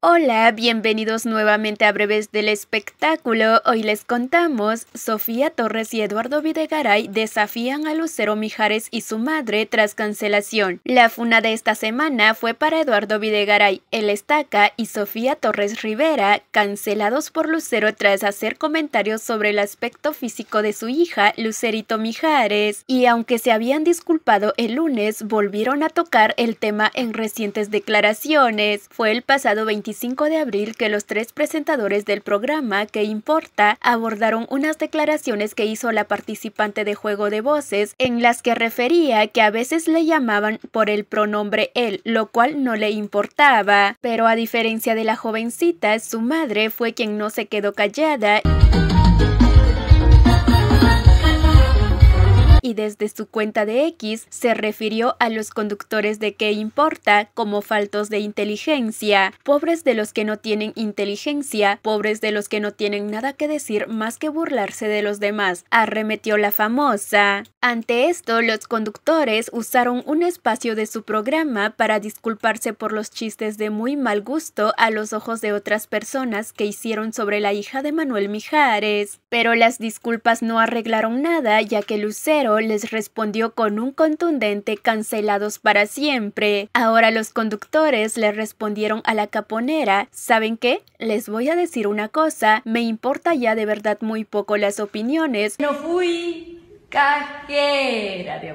Hola, bienvenidos nuevamente a Breves del Espectáculo. Hoy les contamos, Sofía Torres y Eduardo Videgaray desafían a Lucero Mijares y su madre tras cancelación. La funa de esta semana fue para Eduardo Videgaray, El Estaca y Sofía Torres Rivera, cancelados por Lucero tras hacer comentarios sobre el aspecto físico de su hija, Lucerito Mijares. Y aunque se habían disculpado el lunes, volvieron a tocar el tema en recientes declaraciones. Fue el pasado 25 de abril que los tres presentadores del programa que importa abordaron unas declaraciones que hizo la participante de Juego de Voces en las que refería que a veces le llamaban por el pronombre él, lo cual no le importaba. Pero a diferencia de la jovencita, su madre fue quien no se quedó callada. de su cuenta de X se refirió a los conductores de qué importa como faltos de inteligencia, pobres de los que no tienen inteligencia, pobres de los que no tienen nada que decir más que burlarse de los demás, arremetió la famosa. Ante esto, los conductores usaron un espacio de su programa para disculparse por los chistes de muy mal gusto a los ojos de otras personas que hicieron sobre la hija de Manuel Mijares. Pero las disculpas no arreglaron nada ya que Lucero le respondió con un contundente cancelados para siempre. Ahora los conductores le respondieron a la caponera, ¿saben qué? Les voy a decir una cosa, me importa ya de verdad muy poco las opiniones. No fui, cajera de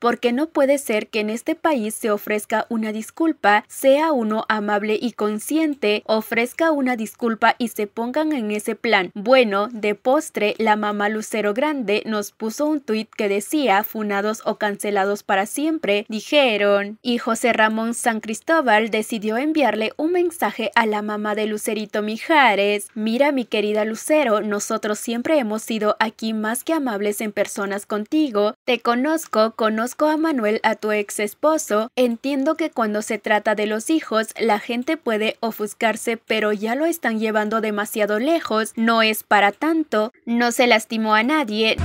Porque... no puede ser que en este país se ofrezca una disculpa, sea uno amable y consciente, ofrezca una disculpa y se pongan en ese plan. Bueno, de postre, la mamá Lucero Grande nos puso un tuit que decía, funados o cancelados para siempre, dijeron. Y José Ramón San Cristóbal decidió enviarle un mensaje a la mamá de Lucerito Mijares. Mira mi querida Lucero, nosotros siempre hemos sido aquí más que amables en personas contigo, te conozco, conozco a Manuel, a tu ex esposo, entiendo que cuando se trata de los hijos, la gente puede ofuscarse, pero ya lo están llevando demasiado lejos, no es para tanto, no se lastimó a nadie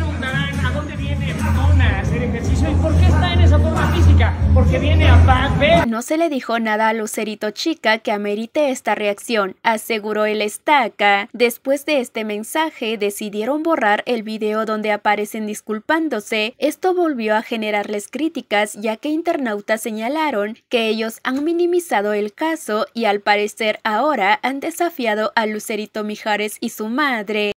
está en esa forma física? Porque viene No se le dijo nada a Lucerito Chica que amerite esta reacción, aseguró el estaca. Después de este mensaje, decidieron borrar el video donde aparecen disculpándose. Esto volvió a generarles críticas ya que internautas señalaron que ellos han minimizado el caso y al parecer ahora han desafiado a Lucerito Mijares y su madre.